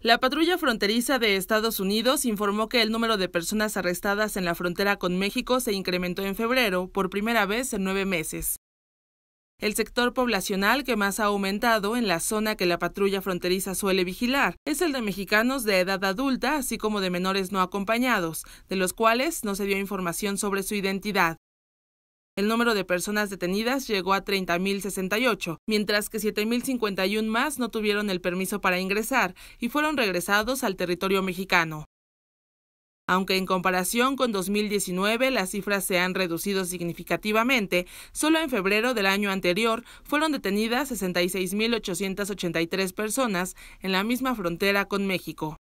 La patrulla fronteriza de Estados Unidos informó que el número de personas arrestadas en la frontera con México se incrementó en febrero, por primera vez en nueve meses. El sector poblacional que más ha aumentado en la zona que la patrulla fronteriza suele vigilar es el de mexicanos de edad adulta, así como de menores no acompañados, de los cuales no se dio información sobre su identidad. El número de personas detenidas llegó a 30.068, mientras que 7.051 más no tuvieron el permiso para ingresar y fueron regresados al territorio mexicano. Aunque en comparación con 2019 las cifras se han reducido significativamente, solo en febrero del año anterior fueron detenidas 66.883 personas en la misma frontera con México.